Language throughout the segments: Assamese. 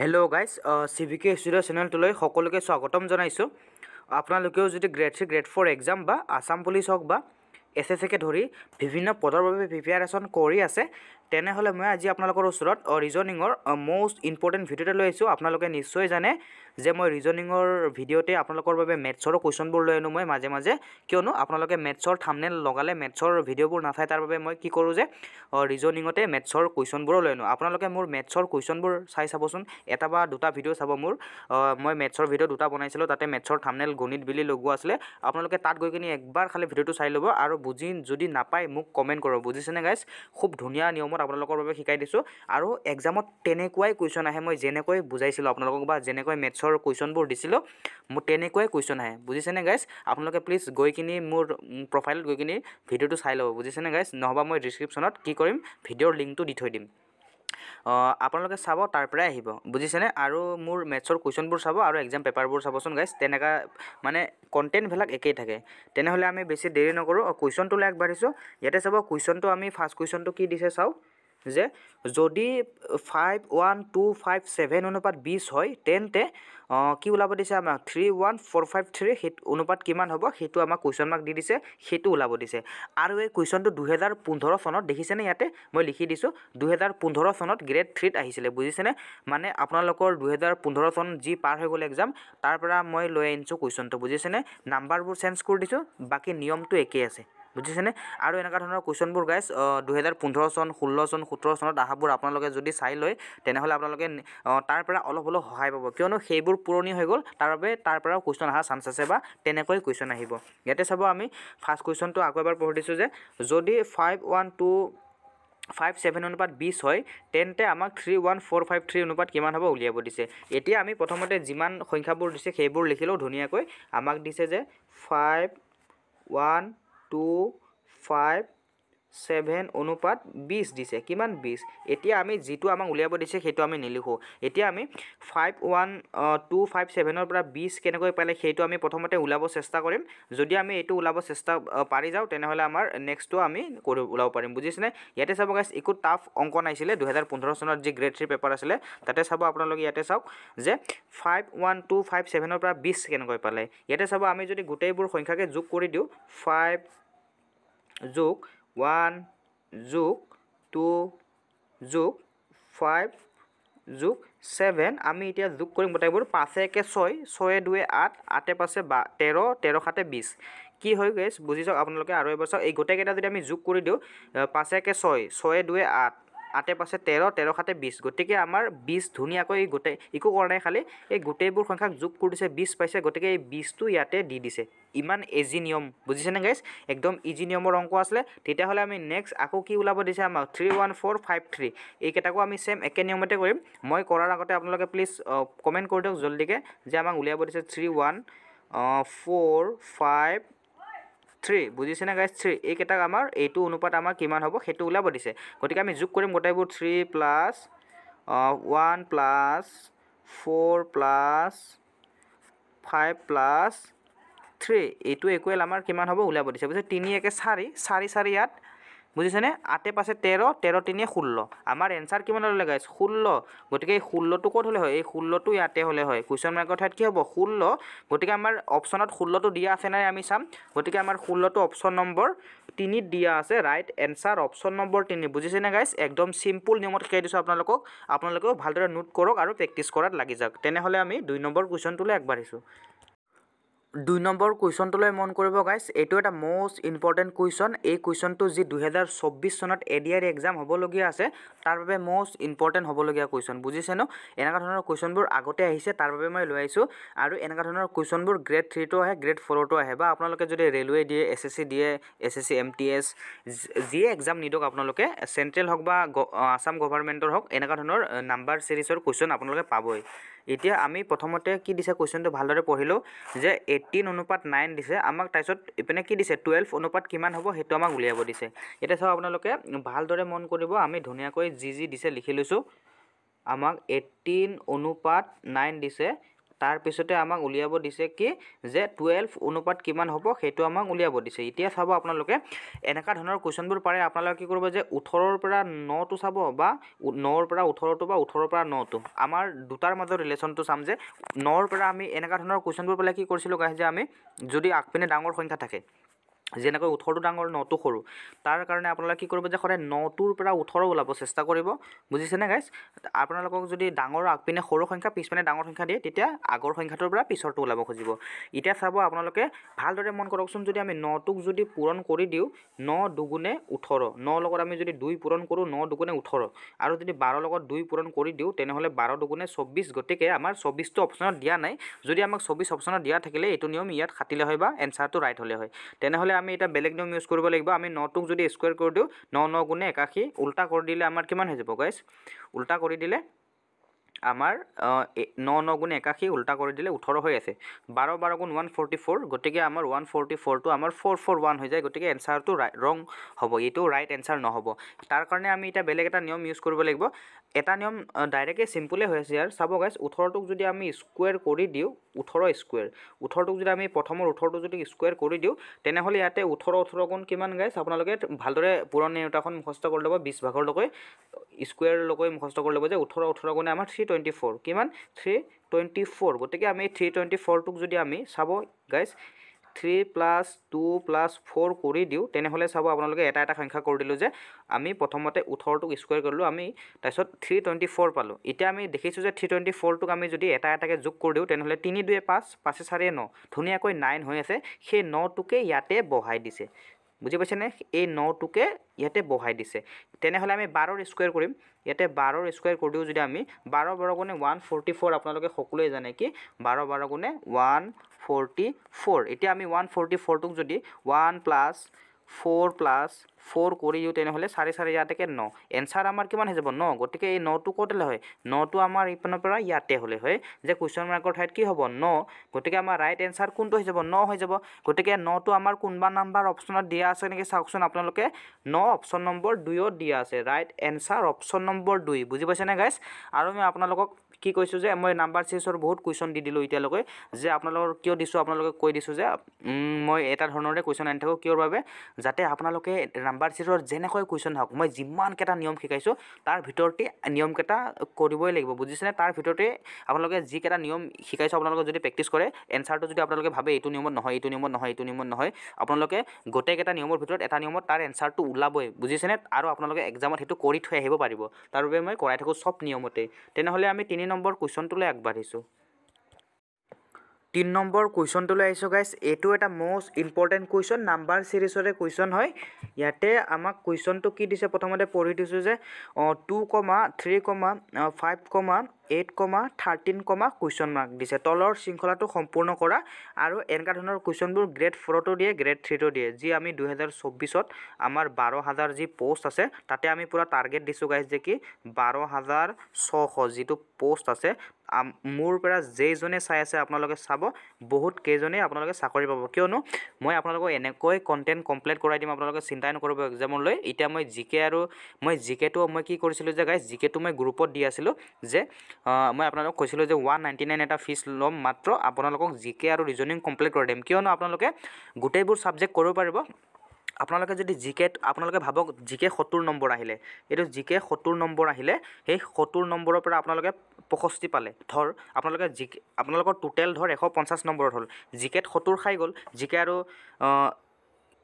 hello' guys C V K studio' চেনেলটোলৈ সকলোকে স্বাগতম জনাইছোঁ আপোনালোকেও যদি grade three grade four exam বা আছাম পুলিচ হওক বা এছ এছ চিকে ধৰি বিভিন্ন পদৰ বাবে প্ৰিপেয়াৰেশ্যন কৰি আছে তেনেহ'লে মই আজি আপোনালোকৰ ওচৰত ৰিজনিঙৰ মষ্ট ইম্পৰ্টেণ্ট ভিডিঅ' এটা লৈ আহিছোঁ আপোনালোকে নিশ্চয় জানে যে মই ৰিজনিঙৰ ভিডিঅ'তে আপোনালোকৰ বাবে মেথছৰো কুৱেশ্যনবোৰ লৈ আনো মই মাজে মাজে কিয়নো আপোনালোকে মেথছৰ থামনেল লগালে মেথছৰ ভিডিঅ'বোৰ নাচায় তাৰ বাবে মই কি কৰোঁ যে ৰিজনিঙতে মেথছৰ কুৱেশ্যনবোৰো লৈ আনো আপোনালোকে মোৰ মেথছৰ কুৱেশ্যনবোৰ চাই চাবচোন এটা বা দুটা ভিডিঅ' চাব মোৰ মই মেথছৰ ভিডিঅ' দুটা বনাইছিলোঁ তাতে মেথছৰ থামনেল গণিত বুলি লগোৱা আছিলে আপোনালোকে তাত গৈ কিনি একবাৰ খালি ভিডিঅ'টো চাই ল'ব আৰু বুজি যদি নাপায় মোক কমেণ্ট কৰক বুজিছেনে গাইছ খুব ধুনীয়া নিয়মত ভিডিঅ'ত আপোনালোকৰ বাবে শিকাই দিছোঁ আৰু এক্সামত তেনেকুৱাই কুৱেশ্যন আহে মই যেনেকৈ বুজাইছিলোঁ আপোনালোকক বা যেনেকৈ মেথছৰ কুৱেশ্যনবোৰ দিছিলোঁ মোৰ তেনেকুৱাই কুৱেশ্যন আহে বুজিছেনে গাইছ আপোনালোকে প্লিজ গৈ কিনি মোৰ প্ৰফাইলত গৈ কিনি ভিডিঅ'টো চাই ল'ব বুজিছেনে গাইছ নহ'বা মই ডিছক্ৰিপশ্যনত কি কৰিম ভিডিঅ'ৰ লিংকটো দি থৈ দিম আপোনালোকে চাব তাৰ পৰাই আহিব বুজিছেনে আৰু মোৰ মেথছৰ কুৱেশ্যনবোৰ চাব আৰু এক্সাম পেপাৰবোৰ চাবচোন গাইছ তেনেকুৱা মানে কণ্টেণ্টবিলাক একেই থাকে তেনেহ'লে আমি বেছি দেৰি নকৰোঁ কুৱেশ্যনটোলৈ আগবাঢ়িছোঁ ইয়াতে চাব কুৱেশ্যনটো আমি ফাৰ্ষ্ট কুৱেশ্যনটো কি দিছে চাওঁ যে যদি five one two five seven অনুপাত বিছ হয় তেন্তে কি ওলাব দিছে আমাক three one four five three সেই অনুপাত কিমান হ'ব সেইটো আমাক কুৱেশ্যন মাৰ্ক দি দিছে সেইটো ওলাব দিছে আৰু এই কুৱেশ্যনটো দুহেজাৰ পোন্ধৰ চনত দেখিছেনে ইয়াতে মই লিখি দিছোঁ দুহেজাৰ পোন্ধৰ চনত গ্ৰেড থ্ৰীত আহিছিলে বুজিছেনে মানে আপোনালোকৰ দুহেজাৰ পোন্ধৰ চন যি পাৰ হৈ গ'ল এক্সাম তাৰ পৰা মই লৈ আনিছোঁ কুৱেশ্যনটো বুজিছেনে নাম্বাৰবোৰ চেঞ্জ কৰি দিছোঁ বাকী নিয়মটো একেই আছে বুজিছেনে আৰু এনেকুৱা ধৰণৰ কুৱেশ্যনবোৰ গাইছ দুহেজাৰ পোন্ধৰ চন ষোল্ল চন সোতৰ চনত আহাবোৰ আপোনালোকে যদি চাই লয় তেনেহ'লে আপোনালোকে তাৰ পৰা অলপ হ'লেও সহায় পাব কিয়নো সেইবোৰ পুৰণি হৈ গ'ল তাৰ বাবে তাৰ পৰাও কুৱেশ্যন অহাৰ চান্স আছে বা তেনেকৈ কুৱেশ্যন আহিব ইয়াতে চাব আমি ফাৰ্ষ্ট কুৱেশ্যনটো আকৌ এবাৰ পঢ়ি দিছোঁ যে যদি five one two five seven অনুপাত বিছ হয় তেন্তে আমাক three one four five three অনুপাত কিমান হ'ব উলিয়াব দিছে এতিয়া আমি প্ৰথমতে যিমান সংখ্যাবোৰ দিছে সেইবোৰ লিখিলেও ধুনীয়াকৈ আমাক দিছে যে five one two five seven অনুপাত বিছ দিছে কিমান বিছ এতিয়া আমি যিটো আমাক উলিয়াব দিছে সেইটো আমি নিলিখোঁ এতিয়া আমি ফাইভ ওৱান টু ফাইভ ছেভেনৰ পৰা বিছ কেনেকৈ পালে সেইটো আমি প্ৰথমতে ওলাব চেষ্টা কৰিম যদি আমি এইটো ওলাব চেষ্টা পাৰি যাওঁ তেনেহ'লে আমাৰ নেক্সটটো আমি কৰি ওলাব পাৰিম বুজিছেনে ইয়াতে চাব গাছ একো টাফ অংক নাইছিলে দুহেজাৰ পোন্ধৰ চনত যি গ্ৰেড থ্ৰী পেপাৰ আছিলে তাতে চাব আপোনালোকে ইয়াতে চাওক যে ফাইভ ওৱান টু ফাইভ ছেভেনৰ পৰা বিছ কেনেকৈ পালে ইয়াতে চাব আমি যদি গোটেইবোৰ সংখ্যাকে যোগ কৰি দিওঁ ফাইভ যোগ ওৱান যোগ টু যোগ ফাইভ যোগ ছেভেন আমি এতিয়া যোগ কৰিম গোটেইবোৰ পাঁচে একে ছয় ছয়ে দুৱে আঠ আঠে পাঁচে বা তেৰ তেৰ সাতে বিছ কি হৈ গৈছে বুজি চাওক আপোনালোকে আৰু এবাৰ চাওক এই গোটেইকেইটা যদি আমি যোগ কৰি দিওঁ পাঁচে একে ছয় ছয়ে দুৱে আঠ আতে পাছে তেৰ তেৰ সাতে বিছ গতিকে আমাৰ বিছ ধুনীয়াকৈ গোটেই একো কৰা নাই খালী এই গোটেইবোৰ সংখ্যাক যোগ কৰিছে বিছ পাইছে গতিকে এই বিছটো ইয়াতে দি দিছে ইমান ইজি নিয়ম বুজিছেনে গাইছ একদম ইজি নিয়মৰ অংক আছিলে তেতিয়াহ'লে আমি নেক্সট আকৌ কি ওলাব দিছে আমাক three one four five three এইকেইটাকো আমি ছেম একে নিয়মতে কৰিম মই কৰাৰ আগতে আপোনালোকে প্লিজ কমেণ্ট কৰি দিয়ক জল্দিকৈ যে আমাক উলিয়াব দিছে three one four five three বুজিছেনে গাইজ থ্ৰী এইকেইটাক আমাৰ এইটো অনুপাত আমাৰ কিমান হ'ব সেইটো ওলাব দিছে গতিকে আমি যোগ কৰিম গোটেইবোৰ three plus one plus four plus five plus three এইটো একুৱেল আমাৰ কিমান হ'ব ওলাব দিছে বুজিছে তিনি একে চাৰি চাৰি চাৰি ইয়াত বুজিছেনে আঠে পাছে তেৰ তেৰ তিনিয়ে ষোল্ল আমাৰ এনচাৰ কিমান হ'লে গাইছ ষোল্ল গতিকে এই ষোল্লটো ক'ত হ'লে হয় এই ষোল্লটো ইয়াতে হ'লে হয় কুৱেশ্যন মাৰ্কৰ ঠাইত কি হ'ব ষোল্ল গতিকে আমাৰ অপশ্যনত ষোল্লটো দিয়া আছে নাই আমি চাম গতিকে আমাৰ ষোল্লটো অপশ্যন নম্বৰ তিনিত দিয়া আছে ৰাইট এনচাৰ অপশ্যন নম্বৰ তিনি বুজিছেনে গাইছ একদম চিম্পুল নিয়মত শিকাই দিছোঁ আপোনালোকক আপোনালোকেও ভালদৰে নোট কৰক আৰু প্ৰেক্টিছ কৰাত লাগি যাওক তেনেহ'লে আমি দুই নম্বৰ কুৱেশ্যনটোলৈ আগবাঢ়িছোঁ দুই নম্বৰ কুৱেশ্যনটোলৈ মন কৰিব গাইছ এইটো এটা মষ্ট ইম্পৰ্টেণ্ট কুৱেশ্যন এই কুৱেশ্যনটো যি দুহেজাৰ চৌব্বিছ চনত এ ডি আৰ এক্সাম হ'বলগীয়া আছে তাৰ বাবে মষ্ট ইম্পৰ্টেণ্ট হ'বলগীয়া কুৱেশ্যন বুজিছে ন এনেকুৱা ধৰণৰ কুৱেশ্যনবোৰ আগতে আহিছে তাৰ বাবে মই লৈ আহিছোঁ আৰু এনেকুৱা ধৰণৰ কুৱেশ্যনবোৰ গ্ৰেড থ্ৰীটো আহে গ্ৰেড ফ'ৰটো আহে বা আপোনালোকে যদি ৰেলৱে দিয়ে এছ এছ চি দিয়ে S S C M T S যিয়ে এক্সাম নিদিয়ক আপোনালোকে চেণ্ট্ৰেল হওক বা আছাম গভৰ্ণমেণ্টৰ হওক এনেকুৱা ধৰণৰ নাম্বাৰ ছিৰিজৰ কুৱেশ্যন আপোনালোকে পাবই এতিয়া আমি প্ৰথমতে কি দিছে কুৱেশ্যনটো ভালদৰে পঢ়িলোঁ যে এইটিন অনুপাত নাইন দিছে আমাক তাৰপিছত ইপিনে কি দিছে টুৱেলভ অনুপাত কিমান হ'ব সেইটো আমাক উলিয়াব দিছে এতিয়া চাওক আপোনালোকে ভালদৰে মন কৰিব আমি ধুনীয়াকৈ যি যি দিছে লিখি লৈছোঁ আমাক এইটিন অনুপাত নাইন দিছে তাৰ পিছতে আমাক উলিয়াব দিছে কি যে 12 অনুপাত কিমান হ'ব সেইটো আমাক উলিয়াব দিছে ইতিয়া চাব আপোনালোকে এনেকা ধৰণৰ কোৱেশ্চনবোৰ পাৰে আপোনালোকে কি কৰিব যে 18 ৰ পৰা 9 টো চাব বা 9 ৰ পৰা 18 টো বা 18 ৰ পৰা 9 টো আমাৰ দুটাৰ মাজৰ ৰিলেচনটো চাম যে 9 পৰা আমি এনেকা ধৰণৰ কোৱেশ্চনবোৰ পালে কি কৰিছিলোঁ গাইছ যে আমি যদি আগপিনে ডাঙৰ সংখ্যা থাকে যেনেকৈ ওঠৰটো ডাঙৰ নটো সৰু তাৰ কাৰণে আপোনালোকে কি কৰিব যে সদায় নটোৰ পৰা ওঠৰ ওলাব চেষ্টা কৰিব বুজিছেনে গাইজ আপোনালোকক যদি ডাঙৰ আগপিনে সৰু সংখ্যা পিছপিনে ডাঙৰ সংখ্যা দিয়ে তেতিয়া আগৰ সংখ্যাটোৰ পৰা পিছৰটো ওলাব খুজিব এতিয়া চাব আপোনালোকে ভালদৰে মন কৰকচোন যদি আমি নটোক যদি পূৰণ কৰি দিওঁ ন দুগুণে ওঠৰ ন লগত আমি যদি দুই পূৰণ কৰোঁ ন দুগুণে ওঠৰ আৰু যদি বাৰ লগত দুই পূৰণ কৰি দিওঁ তেনেহ'লে বাৰ দুগুণে চৌব্বিছ গতিকে আমাৰ চৌব্বিছটো অপশ্যনত দিয়া নাই যদি আমাক চৌব্বিছ অপশ্যনত দিয়া থাকিলে এইটো নিয়ম ইয়াত খাতিলে হয় বা এনচাৰটো ৰাইট হ'লে হয় তেনেহ'লে আমি এটা বেলেগ নিয়ম ইউজ কৰিব লাগিব আমি নটোক যদি স্কোয়াৰ কৰি দিওঁ ন ন গুণে একাশী উল্টা কৰি দিলে আমাৰ কিমান হৈ যাব গাইজ উল্টা কৰি দিলে আমাৰ ন ন গুণে একাশী উল্টা কৰি দিলে ওঠৰ হৈ আছে বাৰ বাৰ গুণ ওৱান ফ'ৰ্টি ফ'ৰ গতিকে আমাৰ ওৱান ফ'ৰ্টি ফ'ৰটো আমাৰ ফ'ৰ ফ'ৰ ওৱান হৈ যায় গতি এনসাৰটা ৰং হব এইটো ৰাইট এনসাৰ নহব তাৰ কাৰণে আমি এতিয়া বেলেগ এটা নিয়ম ইউজ কৰিব লাগিব এটা নিয়ম ডাইৰেক্টেই চিম্পুলেই হৈ আছে ইয়াৰ চাব গাইজ ওঠৰটোক যদি আমি স্কুৱেৰ কৰি দিওঁ ওঠৰ স্কুৱেৰ ওঠৰটোক যদি আমি প্ৰথমৰ ওঠৰটো যদি স্কুৱেৰ কৰি দিওঁ তেনেহ'লে ইয়াতে ওঠৰ ওঠৰ গুণ কিমান গাইজ আপোনালোকে ভালদৰে পুৰণ নিৰ্তাখন মুখস্থ কৰি ল'ব বিছ ভাগৰলৈকে স্কুৱেৰলৈকে মুখস্থ কৰি ল'ব যে ওঠৰ ওঠৰ গুণে আমাৰ থ্ৰী টুৱেণ্টি ফ'ৰ কিমান থ্ৰী টুৱেণ্টি ফ'ৰ গতিকে আমি থ্ৰী টুৱেণ্টি ফ'ৰটোক যদি আমি চাব guys three plus two plus four কৰি দিওঁ তেনেহ'লে চাব আপোনালোকে এটা এটা সংখ্যা কৰি দিলোঁ যে আমি প্ৰথমতে ওঠৰটোক স্কুৱেৰ কৰিলোঁ আমি তাৰপিছত থ্ৰী টুৱেণ্টি ফ'ৰ পালোঁ এতিয়া আমি দেখিছোঁ যে থ্ৰী টুৱেণ্টি ফ'ৰটোক আমি যদি এটা এটাকৈ যোগ কৰি দিওঁ তেনেহ'লে তিনি দুই পাঁচ পাঁচে চাৰিয়ে ন ধুনীয়াকৈ নাইন হৈ আছে সেই নটোকে ইয়াতে বহাই দিছে বুজি পাইছেনে এই নটোকে ইয়াতে বহাই দিছে তেনেহ'লে আমি বাৰৰ স্কুৱেৰ কৰিম ইয়াতে বাৰৰ স্কুৱেৰ কৰি দিওঁ যদি আমি বাৰ বাৰগুণে ওৱান ফৰ্টি ফ'ৰ আপোনালোকে সকলোৱে জানে কি বাৰ বাৰগুণে ওৱান ফৰ্টি ফ'ৰ এতিয়া আমি ওৱান ফৰ্টি ফ'ৰটোক যদি one plus four plus four কৰি দিওঁ তেনেহ'লে চাৰি চাৰি ইয়াতেকে ন এনচাৰ আমাৰ কিমান হৈ যাব ন গতিকে এই নটো ক'তলৈ হয় নটো আমাৰ ইপিনৰ পৰা ইয়াতে হ'লে হয় যে কুৱেশ্যন মাৰ্কৰ ঠাইত কি হ'ব ন গতিকে আমাৰ ৰাইট এনচাৰ কোনটো হৈ যাব ন হৈ যাব গতিকে নটো আমাৰ কোনোবা নাম্বাৰ অপশ্যনত দিয়া আছে নেকি চাওকচোন আপোনালোকে ন অপশ্যন নম্বৰ দুইত দিয়া আছে ৰাইট এনচাৰ অপশ্যন নম্বৰ দুই বুজি পাইছেনে গাইছ আৰু মই আপোনালোকক কি কৈছোঁ যে মই নাম্বাৰ চেছৰ বহুত কুৱেশ্যন দি দিলোঁ এতিয়ালৈকে যে আপোনালোকৰ কিয় দিছোঁ আপোনালোকে কৈ দিছোঁ যে মই এটা ধৰণৰে কুৱেশ্যন আনি থাকোঁ কিয়ৰ বাবে যাতে আপোনালোকে নাম্বাৰ চেছৰ যেনেকৈ কুৱেশ্যন হওক মই যিমানকেইটা নিয়ম শিকাইছোঁ তাৰ ভিতৰতে নিয়মকেইটা কৰিবই লাগিব বুজিছেনে তাৰ ভিতৰতে আপোনালোকে যিকেইটা নিয়ম শিকাইছোঁ আপোনালোকে যদি প্ৰেক্টিছ কৰে এনচাৰটো যদি আপোনালোকে ভাবে এইটো নিয়মত নহয় এইটো নিয়মত নহয় এইটো নিয়মত নহয় আপোনালোকে গোটেইকেইটা নিয়মৰ ভিতৰত এটা নিয়মত তাৰ এনচাৰটো ওলাবই বুজিছেনে আৰু আপোনালোকে একজামত সেইটো কৰি থৈ আহিব পাৰিব তাৰ বাবে মই কৰাই থাকোঁ চব নিয়মতেই তেনেহ'লে আমি তিনি নম্বৰ কুৱেশ্যনটোলৈ আগবাঢ়িছোঁ তিনি নম্বৰ কুৱেশ্যনটোলৈ আহিছোঁ গাইছ এইটো এটা মষ্ট ইম্পৰ্টেণ্ট কুৱেশ্যন নাম্বাৰ ছিৰিজৰে কুৱেশ্যন হয় ইয়াতে আমাক কুৱেশ্যনটো কি দিছে প্ৰথমতে পঢ়ি দিছোঁ যে two comma three comma five comma eight comma thirteen comma question mark দিছে তলৰ শৃংখলাটো সম্পূৰ্ণ কৰা আৰু এনেকুৱা ধৰণৰ কুৱেশ্যনবোৰ গ্ৰেড ফ'ৰতো দিয়ে গ্ৰেড থ্ৰীটো দিয়ে যি আমি দুহেজাৰ চৌবিছত আমাৰ বাৰ হাজাৰ যি পষ্ট আছে তাতে আমি পূৰা টাৰ্গেট দিছোঁ গাইছ যে কি বাৰ হাজাৰ ছশ যিটো পষ্ট আছে মোৰ পৰা যেইজনে চাই আছে আপোনালোকে চাব বহুত কেইজনেই আপোনালোকে চাকৰি পাব কিয়নো মই আপোনালোকক এনেকৈ কণ্টেণ্ট কমপ্লিট কৰাই দিম আপোনালোকে চিন্তাই নকৰিব এক্সামলৈ এতিয়া মই জি কে আৰু মই জি কেটো মই কি কৰিছিলোঁ যে গাই জি কেটো মই গ্ৰুপত দি আছিলোঁ যে মই আপোনালোকক কৈছিলোঁ যে ওৱান নাইণ্টি নাইন এটা ফিজ ল'ম মাত্ৰ আপোনালোকক জি কে আৰু ৰিজনিং কমপ্লিট কৰাই দিম কিয়নো আপোনালোকে গোটেইবোৰ ছাবজেক্ট কৰিব পাৰিব আপোনালোকে যদি জি আপোনালোকে ভাবক জিকে সত্তৰ নম্বৰ আহিলে এইটো জিকে সত্তৰ নম্বৰ আহিলে সেই সত্তৰ নম্বৰৰ পৰা আপোনালোকে পয়ষষ্ঠি পালে ধৰ আপোনালোকে জি আপোনালোকৰ টোটেল ধৰ এশ পঞ্চাছ নম্বৰত হ'ল জি সত্তৰ খাই গ'ল জিকে আৰু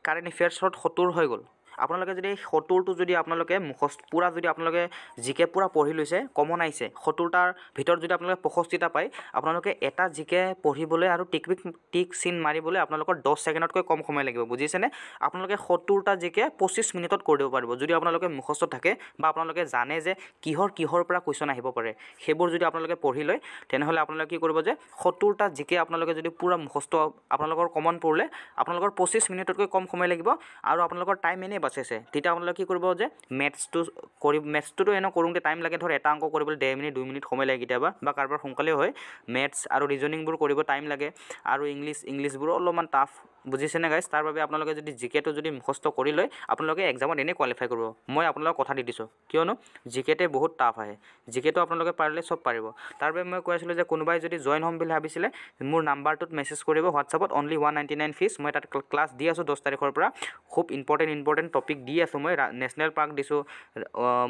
কাৰেণ্ট এফেয়াৰ্ছত সত্তৰ হৈ গ'ল আপোনালোকে যদি সত্তৰটো যদি আপোনালোকে মুখস্থ পূৰা যদি আপোনালোকে জিকে কে পূৰা পঢ়ি লৈছে কমন আহিছে সত্তৰটাৰ ভিতৰত যদি আপোনালোকে পঁষষ্ঠিটা পায় আপোনালোকে এটা জিকে পঢ়িবলৈ আৰু টিক পিক টিক চিন মাৰিবলৈ আপোনালোকৰ দহ ছেকেণ্ডতকৈ কম সময় লাগিব বুজিছেনে আপোনালোকে সত্তৰটা জিকে পঁচিছ মিনিটত কৰি দিব পাৰিব যদি আপোনালোকে মুখস্থ থাকে বা আপোনালোকে জানে যে কিহৰ কিহৰ পৰা কুৱেশ্যন আহিব পাৰে সেইবোৰ যদি আপোনালোকে পঢ়ি লয় তেনেহ'লে আপোনালোকে কি কৰিব যে সত্তৰটা জিকে আপোনালোকে যদি পূৰা মুখস্থ আপোনালোকৰ কমন পৰিলে আপোনালোকৰ পঁচিছ মিনিটতকৈ কম সময় লাগিব আৰু আপোনালোকৰ টাইম এনেই পাছ আছে তেতিয়া আপোনালোকে কি কৰিব যে মেথছটো কৰি মেথছটোতো এনেও কৰোঁতে টাইম লাগে ধৰক এটা অংক কৰিবলৈ ডেৰ মিনিট দুই মিনিট সময় লাগে কেতিয়াবা বা কাৰোবাৰ সোনকালেও হয় মেথছ আৰু ৰিজনিংবোৰ কৰিব টাইম লাগে আৰু ইংলিছ ইংলিছবোৰো অলপমান টাফ বুজিছেনে গাইছ তাৰ বাবে আপোনালোকে যদি জি কেটো যদি মুখস্থ কৰি লয় আপোনালোকে এক্সামত এনেই কোৱালিফাই কৰিব মই আপোনালোকক কথা দি দিছোঁ কিয়নো জি কেটে বহুত টাফ আহে জি কেটো আপোনালোকে পাৰিলে চব পাৰিব তাৰ বাবে মই কৈ আছিলোঁ যে কোনোবাই যদি জইন হ'ম বুলি ভাবিছিলে মোৰ নাম্বাৰটোত মেছেজ কৰিব হোৱাটছআপত only one ninety nine fees মই তাত ক্লাছ দি আছোঁ দহ তাৰিখৰ পৰা খুব ইম্পৰ্টেণ্ট ইম্পৰ্টেণ্ট টপিক দি আছোঁ মই নেশ্যনেল পাৰ্ক দিছোঁ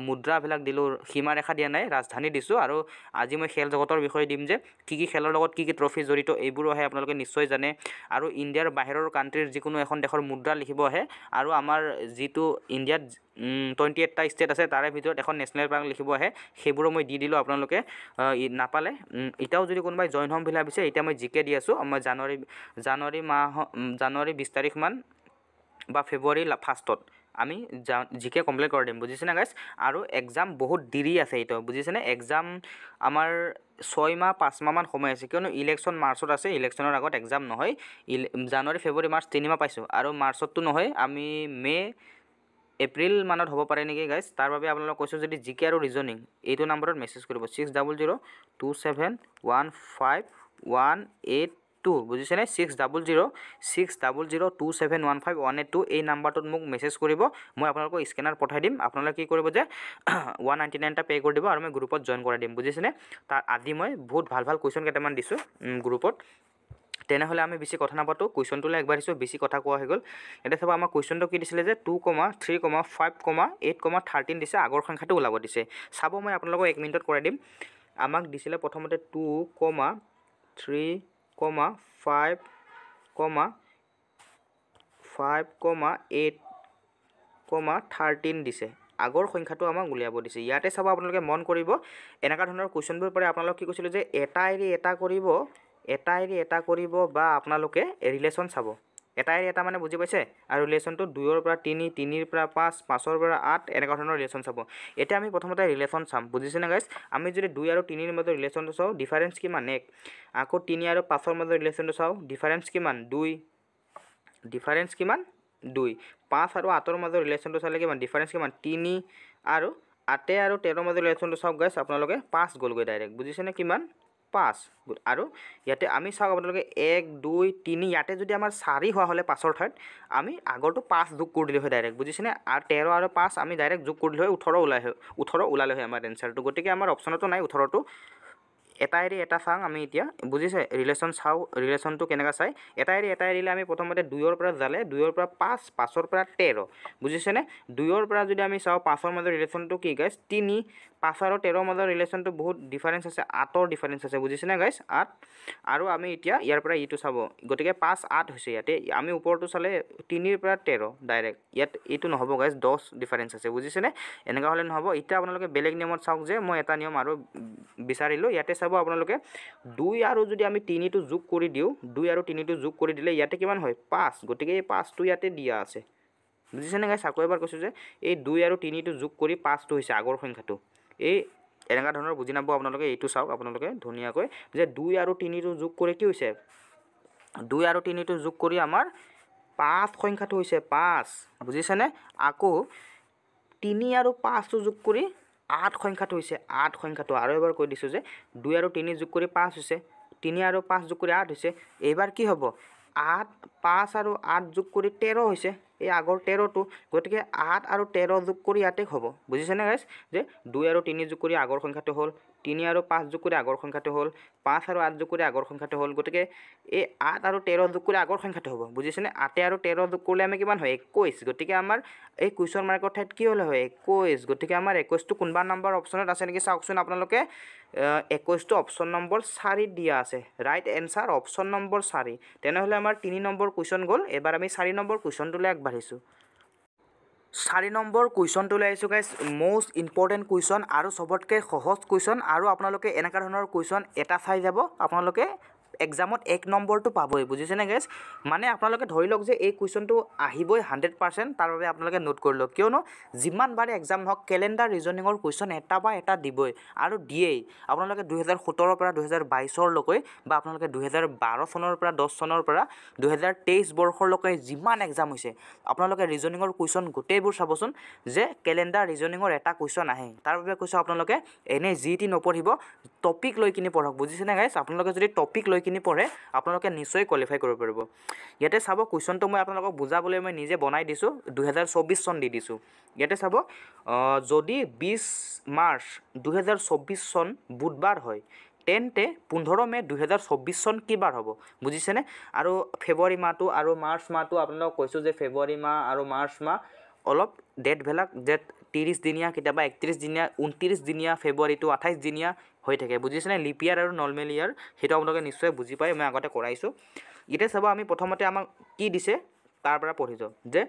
মুদ্ৰাবিলাক দিলোঁ সীমাৰেখা দিয়া নাই ৰাজধানী দিছোঁ আৰু আজি মই খেল জগতৰ বিষয়ে দিম যে কি কি খেলৰ লগত কি কি ট্ৰফি জড়িত এইবোৰো আহে আপোনালোকে নিশ্চয় জানে আৰু ইণ্ডিয়াৰ বাহিৰৰ কাণ্ট্ৰিৰ যিকোনো এখন দেশৰ মুদ্ৰা লিখিব আহে আৰু আমাৰ যিটো ইণ্ডিয়াত টুৱেণ্টি এইটটা ষ্টেট আছে তাৰে ভিতৰত এখন নেশ্যনেল পাৰ্ক লিখিব আহে সেইবোৰো মই দি দিলোঁ আপোনালোকে নাপালে এতিয়াও যদি কোনোবাই জইন হ'ম বুলি ভাবিছে এতিয়া মই জিকে দি আছোঁ মই জানুৱাৰী জানুৱাৰী মাহ জানুৱাৰী বিছ তাৰিখমান বা ফেব্ৰুৱাৰী ফাৰ্ষ্টত আমি যা জি কে কমপ্লিট কৰি দিম বুজিছেনে গাইজ আৰু এক্সাম বহুত দেৰি আছে এইটো বুজিছেনে এক্সাম আমাৰ ছয় মাহ পাঁচ মাহমান সময় আছে কিয়নো ইলেকশ্যন মাৰ্চত আছে ইলেকশ্যনৰ আগত এক্সাম নহয় ইল জানুৱাৰী ফেব্ৰুৱাৰী মাৰ্চ তিনিমাহ পাইছোঁ আৰু মাৰ্চততো নহয় আমি মে' এপ্ৰিল মানত হ'ব পাৰে নেকি গাইজ তাৰ বাবে আপোনালোকক কৈছোঁ যদি জি কে আৰু ৰিজনিং এইটো নম্বৰত মেছেজ কৰিব six double zero' two seven one five one eight two বুজিছেনে six double zero' six double zero' two seven one five one eight two এই নাম্বাৰটোত মোক মেছেজ কৰিব মই আপোনালোকক স্কেনাৰ পঠাই দিম আপোনালোকে কি কৰিব যে ওৱান নাইণ্টি নাইন এটা পে' কৰি দিব আৰু মই গ্ৰুপত জইন কৰাই দিম বুজিছেনে তাৰ আদি মই বহুত ভাল ভাল কুৱেশ্যন কেইটামান দিছোঁ গ্ৰুপত তেনেহ'লে আমি বেছি কথা নাপাতোঁ কুৱেশ্যনটোলৈ একবাৰ দিছোঁ বেছি কথা কোৱা হৈ গ'ল এতিয়া চাব আমাৰ কুৱেশ্যনটো কি দিছিলে যে two comma three comma five comma eight comma thirteen দিছে আগৰ সংখ্যাটো ওলাব দিছে চাব মই আপোনালোকক এক মিনিটত কৰাই দিম আমাক দিছিলে প্ৰথমতে two comma three comma 5 comma 5 comma 8 comma 13 dise আগৰ সংখ্যাটো আমাক উলিয়াব দিছে ইয়াতে চাব আপোনালোকে মন কৰিব এনেকুৱা ধৰণৰ কুৱেশ্যনবোৰ পাৰে আপোনালোকে কি কৈছিলোঁ যে এটা এৰি এটা কৰিব এটা এৰি এটা কৰিব বা আপোনালোকে ৰিলেশ্যন চাব এটাই এটা মানে বুজি পাইছে আৰু ৰিলেশ্যনটো দুইৰ পৰা তিনি তিনিৰ পৰা পাঁচ পাঁচৰ পৰা আঠ এনেকুৱা ধৰণৰ ৰিলেশ্যন চাব এতিয়া আমি প্ৰথমতে ৰিলেশ্যন চাম বুজিছেনে গাইছ আমি যদি দুই আৰু তিনিৰ মাজৰ ৰিলেশ্যনটো চাওঁ ডিফাৰেঞ্চ কিমান এক আকৌ তিনি আৰু পাঁচৰ মাজৰ ৰিলেশ্যনটো চাওঁ ডিফাৰেঞ্চ কিমান দুই ডিফাৰেঞ্চ কিমান দুই পাঁচ আৰু আঠৰ মাজৰ ৰিলেশ্যনটো চালে কিমান ডিফাৰেঞ্চ কিমান তিনি আৰু আঠে আৰু তেৰৰ মাজৰ ৰিলেশ্যনটো চাওক গাইছ আপোনালোকে পাঁচ গ'লগৈ ডাইৰেক্ট বুজিছেনে কিমান পাঁচ আৰু ইয়াতে আমি চাওক আপোনালোকে এক দুই তিনি ইয়াতে যদি আমাৰ চাৰি হোৱা হ'লে পাঁচৰ ঠাইত আমি আগৰটো পাঁচ যোগ কৰি দিলোঁ হয় ডাইৰেক্ট বুজিছেনে আৰু তেৰ আৰু পাঁচ আমি ডাইৰেক্ট যোগ কৰি দিলোঁ হয় ওঠৰ ওলাই হয় ওঠৰ ওলালে হয় আমাৰ এনচাৰটো গতিকে আমাৰ অপশ্যনতো নাই ওঠৰটো এটা এৰি এটা চাওঁ আমি এতিয়া বুজিছে ৰিলেশ্যন চাওঁ ৰিলেশ্যনটো কেনেকুৱা চাই এটা এৰি এটা এৰিলে আমি প্ৰথমতে দুইৰ পৰা জালে দুইৰ পৰা পাঁচ পাঁচৰ পৰা তেৰ বুজিছেনে দুইৰ পৰা যদি আমি চাওঁ পাঁচৰ মাজৰ ৰিলেশ্যনটো কি গাইছ তিনি পাঁচ আৰু তেৰৰ মাজৰ ৰিলেশ্যনটো বহুত ডিফাৰেঞ্চ আছে আঠৰ ডিফাৰেঞ্চ আছে বুজিছেনে গাইছ আঠ আৰু আমি এতিয়া ইয়াৰ পৰা ইটো চাব গতিকে পাঁচ আঠ হৈছে ইয়াতে আমি ওপৰটো চালে তিনিৰ পৰা তেৰ ডাইৰেক্ট ইয়াত এইটো নহ'ব গাইজ দহ ডিফাৰেঞ্চ আছে বুজিছেনে এনেকুৱা হ'লে নহ'ব এতিয়া আপোনালোকে বেলেগ নিয়মত চাওক যে মই এটা নিয়ম আৰু বিচাৰিলোঁ ইয়াতে চাই চাব আপোনালোকে দুই আৰু যদি আমি তিনিটো যোগ কৰি দিওঁ দুই আৰু তিনিটো যোগ কৰি দিলে ইয়াতে কিমান হয় পাঁচ গতিকে এই পাঁচটো ইয়াতে দিয়া আছে বুজিছেনে গাই চাকু এবাৰ কৈছোঁ যে এই দুই আৰু তিনিটো যোগ কৰি পাঁচটো হৈছে আগৰ সংখ্যাটো এই এনেকুৱা ধৰণৰ বুজি নাপাব আপোনালোকে এইটো চাওক আপোনালোকে ধুনীয়াকৈ যে দুই আৰু তিনিটো যোগ কৰি কি হৈছে দুই আৰু তিনিটো যোগ কৰি আমাৰ পাঁচ সংখ্যাটো হৈছে পাঁচ বুজিছেনে আকৌ তিনি আৰু পাঁচটো যোগ কৰি আঠ সংখ্যাটো হৈছে আঠ সংখ্যাটো আৰু এবাৰ কৈ দিছোঁ যে দুই আৰু তিনি যোগ কৰি পাঁচ হৈছে তিনি আৰু পাঁচ যোগ কৰি আঠ হৈছে এইবাৰ কি হ'ব আঠ পাঁচ আৰু আঠ যোগ কৰি তেৰ হৈছে এই আগৰ তেৰটো গতিকে আঠ আৰু তেৰ যোগ কৰি ইয়াতে হ'ব বুজিছেনে গাইছ যে দুই আৰু তিনি যোগ কৰি আগৰ সংখ্যাটো হ'ল তিনি আৰু পাঁচ যোগ কৰি আগৰ সংখ্যাটো হ'ল পাঁচ আৰু আঠ যোগ কৰি আগৰ সংখ্যাটো হ'ল গতিকে এই আঠ আৰু তেৰ যোগ কৰি আগৰ সংখ্যাটো হ'ব বুজিছেনে আঠে আৰু তেৰ যোগ কৰিলে আমি কিমান হয় একৈছ গতিকে আমাৰ এই কুৱেশ্যন মাৰ্কৰ ঠাইত কি হ'লে হয় একৈছ গতিকে আমাৰ একৈছটো কোনোবা নম্বৰ অপশ্যনত আছে নেকি চাওকচোন আপোনালোকে একৈছটো অপশ্যন নম্বৰ চাৰিত দিয়া আছে ৰাইট এনচাৰ অপশ্যন নম্বৰ চাৰি তেনেহ'লে আমাৰ তিনি নম্বৰ কুৱেশ্যন গ'ল এইবাৰ আমি চাৰি নম্বৰ কুৱেশ্যনটোলৈ আগবাঢ়িছোঁ চাৰি নম্বৰ কুৱেশ্যনটো লৈ আহিছোঁ গাইজ মষ্ট ইম্পৰ্টেণ্ট কুৱেশ্যন আৰু চবতকৈ সহজ কুৱেশ্যন আৰু আপোনালোকে এনেকুৱা ধৰণৰ কুৱেশ্যন এটা চাই যাব আপোনালোকে এক্সামত এক নম্বৰটো পাবই বুজিছেনে গেছ মানে আপোনালোকে ধৰি লওক যে এই কুৱেশ্যনটো আহিবই হাণ্ড্ৰেড পাৰ্চেণ্ট তাৰ বাবে আপোনালোকে নোট কৰি লওক কিয়নো যিমানবাৰে এক্সাম হওক কেলেণ্ডাৰ ৰিজনিঙৰ কুৱেশ্যন এটা বা এটা দিবই আৰু দিয়েই আপোনালোকে দুহেজাৰ সোতৰৰ পৰা দুহেজাৰ বাইছৰলৈকে বা আপোনালোকে দুহেজাৰ বাৰ চনৰ পৰা দহ চনৰ পৰা দুহেজাৰ তেইছ বৰ্ষলৈকে যিমান এক্সাম হৈছে আপোনালোকে ৰিজনিঙৰ কুৱেশ্যন গোটেইবোৰ চাবচোন যে কেলেণ্ডাৰ ৰিজনিঙৰ এটা কুৱেশ্যন আহে তাৰ বাবে কৈছোঁ আপোনালোকে এনেই যি টি নপঢ়িব টপিক লৈ কিনি পঢ়ক বুজিছেনে গাইছ আপোনালোকে যদি টপিক লৈ কিনি পঢ়ে আপোনালোকে নিশ্চয় কোৱালিফাই কৰিব পাৰিব ইয়াতে চাব কুৱেশ্যনটো মই আপোনালোকক বুজাবলৈ মই নিজে বনাই দিছোঁ দুহেজাৰ চৌবিছ চন দি দিছোঁ ইয়াতে চাব যদি বিছ মাৰ্চ দুহেজাৰ চৌবিছ চন বুধবাৰ হয় তেন্তে পোন্ধৰ মে' দুহেজাৰ চৌবিছ চন কিবাৰ হ'ব বুজিছেনে আৰু ফেব্ৰুৱাৰী মাহটো আৰু মাৰ্চ মাহটো আপোনালোকক কৈছোঁ যে ফেব্ৰুৱাৰী মাহ আৰু মাৰ্চ মাহ অলপ ডেটবিলাক ডেট ত্ৰিছ দিনীয়া কেতিয়াবা একত্ৰিছ দিনীয়া ঊনত্ৰিছ দিনীয়া ফেব্ৰুৱাৰীটো আঠাইছ দিনীয়া হৈ থাকে বুজিছেনে লিপ ইয়াৰ আৰু নৰ্মেল ইয়াৰ সেইটো আপোনালোকে নিশ্চয় বুজি পায় মই আগতে কৰাইছোঁ এতিয়া চাব আমি প্ৰথমতে আমাক কি দিছে তাৰ পৰা পঢ়ি যাওঁ যে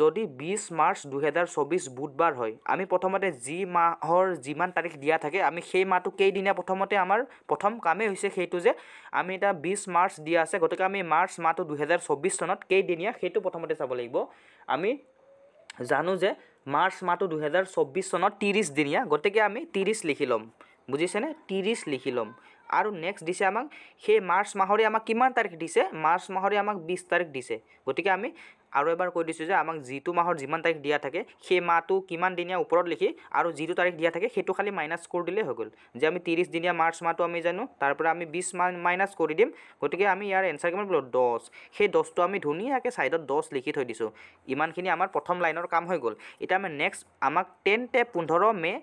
যদি বিছ মাৰ্চ দুহেজাৰ চৌবিছ বুধবাৰ হয় আমি প্ৰথমতে যি মাহৰ যিমান তাৰিখ দিয়া থাকে আমি সেই মাহটো কেইদিনীয়া প্ৰথমতে আমাৰ প্ৰথম কামেই হৈছে সেইটো যে আমি এতিয়া বিছ মাৰ্চ দিয়া আছে গতিকে আমি মাৰ্চ মাহটো দুহেজাৰ চৌবিছ চনত কেইদিনীয়া সেইটো প্ৰথমতে চাব লাগিব আমি জানো যে মাৰ্চ মাহটো দুহেজাৰ চৌব্বিছ চনত ত্ৰিছ দিনীয়া গতিকে আমি ত্ৰিছ লিখি ল'ম বুজিছেনে ত্ৰিছ লিখি ল'ম আৰু নেক্সট দিছে আমাক সেই মাৰ্চ মাহৰে আমাক কিমান তাৰিখ দিছে মাৰ্চ মাহৰে আমাক বিছ তাৰিখ দিছে গতিকে আমি আৰু এবাৰ কৈ দিছোঁ যে আমাক যিটো মাহৰ যিমান তাৰিখ দিয়া থাকে সেই মাহটো কিমান দিনীয়া ওপৰত লিখি আৰু যিটো তাৰিখ দিয়া থাকে সেইটো খালী মাইনাছ কৰি দিলেই হৈ গ'ল যে আমি ত্ৰিছ দিনীয়া মাৰ্চ মাহটো আমি জানো তাৰ পৰা আমি বিছ মাহ মাইনাছ কৰি দিম গতিকে আমি ইয়াৰ এনচাৰ কিমান বোলো দহ সেই দহটো আমি ধুনীয়াকৈ ছাইডত দহ লিখি থৈ দিছোঁ ইমানখিনি আমাৰ প্ৰথম লাইনৰ কাম হৈ গ'ল এতিয়া আমি নেক্সট আমাক টেন টে পোন্ধৰ মে'